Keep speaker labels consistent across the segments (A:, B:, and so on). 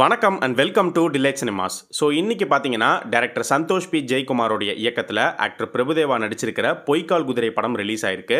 A: வணக்கம் and welcome to Delight Cinemas so இன்றைக்கி பார்த்தீங்கன்னா டேரக்டர் சந்தோஷ் பி ஜெயக்குமாரோடைய இயக்கத்தில் ஆக்டர் பிரபுதேவா நடிச்சிருக்கிற பொய்க்கால் குதிரை படம் ரிலீஸ் ஆயிருக்கு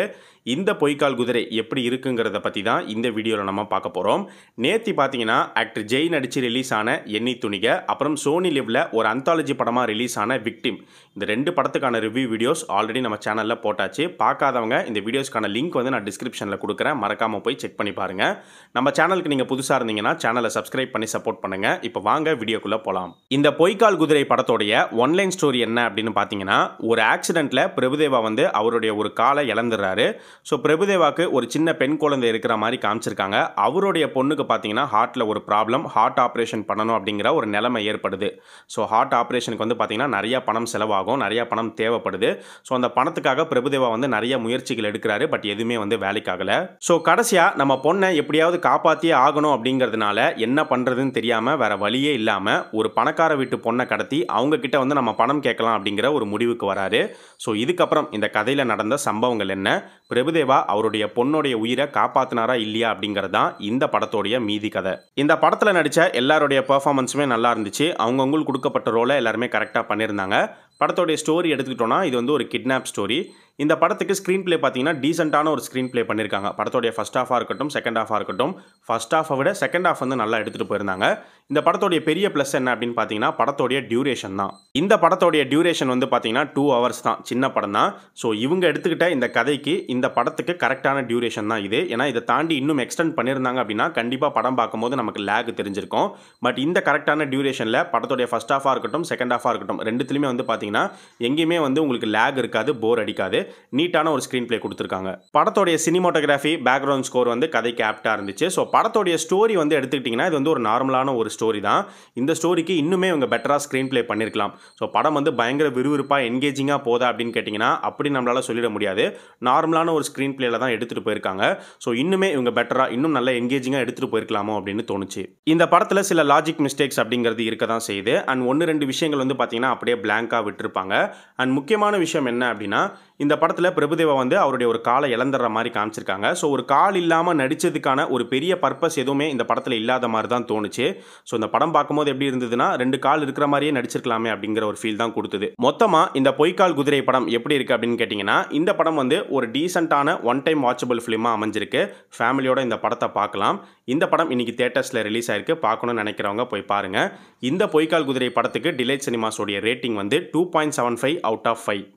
A: இந்த பொய்க்கால் குதிரை எப்படி இருக்குங்கிறத பற்றி தான் இந்த வீடியோவில் நம்ம பார்க்க போகிறோம் நேற்று பார்த்தீங்கன்னா ஆக்டர் ஜெய் நடித்து ரிலீஸ் ஆன எண்ணி துணிக அப்புறம் சோனி லிவ்ல ஒரு அந்தாலஜி படமாக ரிலீஸ் ஆன விக்டிம் இந்த ரெண்டு படத்துக்கான ரிவ்யூ வீடியோஸ் ஆல்ரெடி நம்ம சேனலில் போட்டாச்சு பார்க்காதவங்க இந்த வீடியோஸ்க்கான லிங்க் வந்து நான் டிஸ்கிரிப்ஷனில் கொடுக்குறேன் மறக்காமல் போய் செக் பண்ணி பாருங்கள் நம்ம சேனலுக்கு நீங்கள் புதுசாக இருந்தீங்கன்னா சேனலை சப்ஸ்கிரைப் பண்ணி சப்போர்ட் பண்ணுங்கள் இப்போ வாங்க வீடியோக்குள்ளே போகலாம் இந்த பொய்க்கால் குதிரை படத்தோடைய ஒன்லைன் ஸ்டோரி என்ன அப்படின்னு பார்த்தீங்கன்னா ஒரு ஆக்சிடெண்ட்டில் பிரபுதேவா வந்து அவருடைய ஒரு காலை இழந்துடுறாரு ஸோ பிரபுதேவாக்கு ஒரு சின்ன பெண் குழந்தை இருக்கிற மாதிரி காமிச்சிருக்காங்க அவருடைய பொண்ணுக்கு பார்த்தீங்கன்னா ஹார்ட்டில் ஒரு ப்ராப்ளம் ஹார்ட் ஆப்ரேஷன் பண்ணணும் அப்படிங்கிற ஒரு நிலைமை ஏற்படுது ஸோ ஹார்ட் ஆப்ரேஷனுக்கு வந்து பார்த்தீங்கன்னா நிறைய பணம் செலவாகும் நிறையா பணம் தேவைப்படுது ஸோ அந்த பணத்துக்காக பிரபுதேவா வந்து நிறைய முயற்சிகள் எடுக்கிறாரு பட் எதுவுமே வந்து வேலைக்காகலை ஸோ கடைசியாக நம்ம பொண்ணை எப்படியாவது காப்பாற்றியே ஆகணும் அப்படிங்கிறதுனால என்ன பண்ணுறதுன்னு தெரியாமல் இல்லாமல் வேறு வழியே இல்லாமல் ஒரு பணக்கார வீட்டு பொண்ணை கடத்தி அவங்கக்கிட்ட வந்து நம்ம பணம் கேட்கலாம் அப்படிங்கிற ஒரு முடிவுக்கு வராரு ஸோ இதுக்கப்புறம் இந்த கதையில் நடந்த சம்பவங்கள் என்ன பிரபுதேவா அவருடைய பொண்ணுடைய உயிரை காப்பாத்தினாரா இல்லையா அப்படிங்கிறது தான் இந்த படத்தோடைய மீதி கதை இந்த படத்தில் நடித்த எல்லாருடைய பர்ஃபாமன்ஸுமே நல்லா இருந்துச்சு அவங்கவுங்களுக்கு கொடுக்கப்பட்ட ரோலை எல்லாருமே கரெக்டாக பண்ணியிருந்தாங்க படத்தோடைய ஸ்டோரி எடுத்துக்கிட்டோன்னா இது வந்து ஒரு கிட்னாப் ஸ்டோரி இந்த படத்துக்கு ஸ்க்ரீன் பிளே பார்த்தீங்கன்னா டீசெண்டான ஒரு ஸ்க்ரீன் ப்ளே பண்ணியிருக்காங்க படத்தோடைய ஃபஸ்ட் ஆஃபாக இருக்கட்டும் செகண்ட் ஆஃபாக இருக்கட்டும் ஃபஸ்ட் ஹாஃபை விட செகண்ட் ஆஃப் வந்து நல்லா எடுத்துகிட்டு போயிருந்தாங்க இந்த படத்தோடைய பெரிய ப்ளஸ் என்ன அப்படின்னு பார்த்தீங்கன்னா படத்தோடைய டியூரேஷன் தான் இந்த படத்தோடைய டியூரேஷன் வந்து பார்த்தீங்கன்னா டூ ஹவர்ஸ் தான் சின்ன படம் தான் ஸோ இவங்க எடுத்துக்கிட்ட இந்த கதைக்கு இந்த படத்துக்கு கரெக்டான டியூரேஷன் தான் இது ஏன்னா இதை தாண்டி இன்னும் எக்ஸ்டெண்ட் பண்ணியிருந்தாங்க அப்படின்னா கண்டிப்பாக படம் பார்க்கும்போது நமக்கு லேக் தெரிஞ்சிருக்கும் பட் இந்த கரெக்டான டியூரேஷனில் படத்தோடைய ஃபஸ்ட் ஹாஃபாக இருக்கட்டும் செகண்ட் ஹாஃபாக இருக்கட்டும் ரெண்டுத்துலையுமே வந்து பார்த்தீங்கன்னா எங்கேயுமே வந்து உங்களுக்கு லேக் இருக்காது போர் அடிக்காது நீட்டான ஒரு ஸ்க்ரீன் பிளே கொடுத்துருக்காங்க படத்தோடைய சினிமோட்டோகிராஃபி பேக்ரவுண்ட் ஸ்கோர் வந்து கதைக்கு ஆப்டாக இருந்துச்சு ஸோ படத்தோடைய ஸ்டோரி வந்து எடுத்துக்கிட்டிங்கன்னா இது வந்து ஒரு நார்மலான ஒரு ஸ்டோரி தான் இந்த ஸ்டோரிக்கு இன்னுமே இவங்க பெட்டராக ஸ்க்ரீன் பிளே பண்ணியிருக்கலாம் ஸோ படம் வந்து பயங்கர விறுவிறுப்பாக என்கேஜிங்காக போதா அப்படின்னு கேட்டிங்கன்னா அப்படி நம்மளால் சொல்லிட முடியாது நார்மலான ஒரு ஸ்க்ரீன் பிளேல தான் எடுத்துகிட்டு போயிருக்காங்க ஸோ இன்னுமே இவங்க பெட்டராக இன்னும் நல்லா என்கேஜிங்காக எடுத்துகிட்டு போயிருக்கலாமோ அப்படின்னு தோணுச்சு இந்த படத்தில் சில லாஜிக் மிஸ்டேக்ஸ் அப்படிங்கிறது இருக்க தான் செய்யுது அண்ட் ஒன்று ரெண்டு விஷயங்கள் வந்து பார்த்திங்கன்னா அப்படியே பிளாங்காக விட்டுருப்பாங்க அண்ட் முக்கியமான விஷயம் என்ன அப்படின்னா இந்த இந்த படத்தில் பிரபுதேவா வந்து அவருடைய ஒரு காலை இழந்துடுற மாதிரி காமிச்சிருக்காங்க ஸோ ஒரு கால் இல்லாமல் நடித்ததுக்கான ஒரு பெரிய பர்பஸ் எதுவுமே இந்த படத்தில் இல்லாத மாதிரி தான் தோணுச்சு ஸோ இந்த படம் பார்க்கும்போது எப்படி இருந்ததுன்னா ரெண்டு கால் இருக்கிற மாதிரியே நடிச்சிருக்கலாமே அப்படிங்கிற ஒரு ஃபீல் தான் கொடுத்தது மொத்தமாக இந்த பொய்க்கால் குதிரை படம் எப்படி இருக்குது அப்படின்னு கேட்டிங்கன்னா இந்த படம் வந்து ஒரு டீசெண்டான ஒன் டைம் வாட்சபிள் ஃபிலிமாக அமைஞ்சிருக்கு ஃபேமிலியோட இந்த படத்தை பார்க்கலாம் இந்த படம் இன்றைக்கி தேட்டர்ஸில் ரிலீஸ் ஆயிருக்கு பார்க்கணும்னு நினைக்கிறவங்க போய் பாருங்கள் இந்த பொய்க்கால் குதிரை படத்துக்கு டிலைட் சினிமாஸோடைய ரேட்டிங் வந்து two point seven five out of five